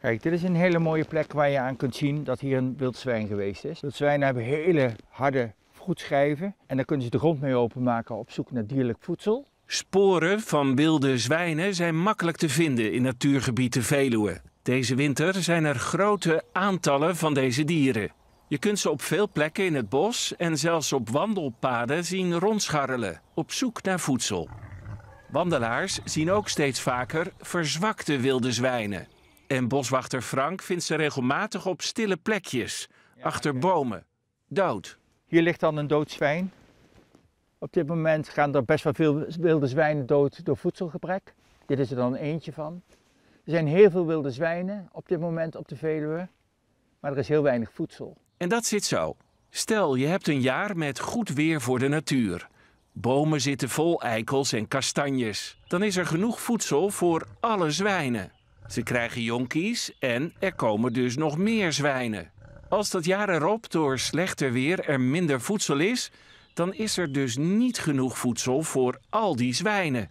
Kijk, dit is een hele mooie plek waar je aan kunt zien dat hier een wild zwijn geweest is. Wild zwijnen hebben hele harde voetschijven en daar kunnen ze de grond mee openmaken op zoek naar dierlijk voedsel. Sporen van wilde zwijnen zijn makkelijk te vinden in natuurgebieden Veluwe. Deze winter zijn er grote aantallen van deze dieren. Je kunt ze op veel plekken in het bos en zelfs op wandelpaden zien rondscharrelen, op zoek naar voedsel. Wandelaars zien ook steeds vaker verzwakte wilde zwijnen. En boswachter Frank vindt ze regelmatig op stille plekjes, achter bomen, dood. Hier ligt dan een dood zwijn. Op dit moment gaan er best wel veel wilde zwijnen dood door voedselgebrek. Dit is er dan eentje van. Er zijn heel veel wilde zwijnen op dit moment op de Veluwe, maar er is heel weinig voedsel. En dat zit zo. Stel, je hebt een jaar met goed weer voor de natuur. Bomen zitten vol eikels en kastanjes. Dan is er genoeg voedsel voor alle zwijnen. Ze krijgen jonkies en er komen dus nog meer zwijnen. Als dat jaar erop door slechter weer er minder voedsel is, dan is er dus niet genoeg voedsel voor al die zwijnen.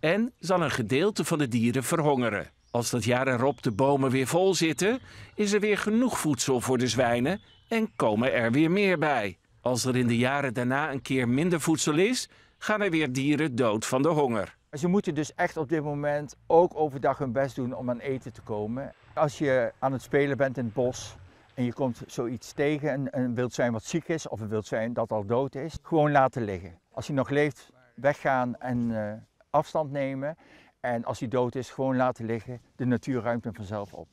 En zal een gedeelte van de dieren verhongeren. Als dat jaar erop de bomen weer vol zitten, is er weer genoeg voedsel voor de zwijnen en komen er weer meer bij. Als er in de jaren daarna een keer minder voedsel is, gaan er weer dieren dood van de honger. Ze dus moeten dus echt op dit moment ook overdag hun best doen om aan eten te komen. Als je aan het spelen bent in het bos en je komt zoiets tegen, een, wild wildzwijn wat ziek is of een wildzwijn dat al dood is, gewoon laten liggen. Als hij nog leeft, weggaan en eh, afstand nemen. En als hij dood is, gewoon laten liggen. De natuur ruimt hem vanzelf op.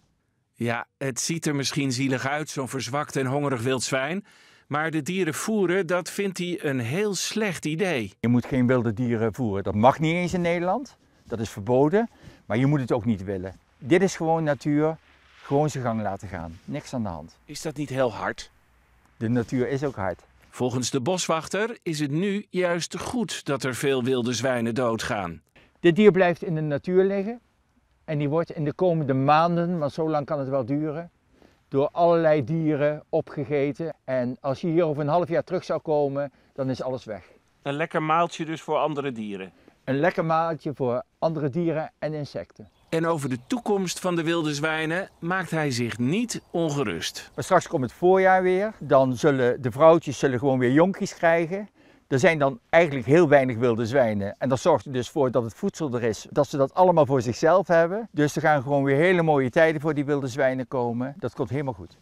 Ja, het ziet er misschien zielig uit, zo'n verzwakt en hongerig wild zwijn. Maar de dieren voeren, dat vindt hij een heel slecht idee. Je moet geen wilde dieren voeren. Dat mag niet eens in Nederland. Dat is verboden. Maar je moet het ook niet willen. Dit is gewoon natuur. Gewoon zijn gang laten gaan. Niks aan de hand. Is dat niet heel hard? De natuur is ook hard. Volgens de boswachter is het nu juist goed dat er veel wilde zwijnen doodgaan. Dit dier blijft in de natuur liggen. En die wordt in de komende maanden, want zo lang kan het wel duren, door allerlei dieren opgegeten. En als je hier over een half jaar terug zou komen, dan is alles weg. Een lekker maaltje dus voor andere dieren? Een lekker maaltje voor andere dieren en insecten. En over de toekomst van de wilde zwijnen maakt hij zich niet ongerust. Maar straks komt het voorjaar weer. Dan zullen de vrouwtjes zullen gewoon weer jonkies krijgen. Er zijn dan eigenlijk heel weinig wilde zwijnen. En dat zorgt er dus voor dat het voedsel er is. Dat ze dat allemaal voor zichzelf hebben. Dus er gaan gewoon weer hele mooie tijden voor die wilde zwijnen komen. Dat komt helemaal goed.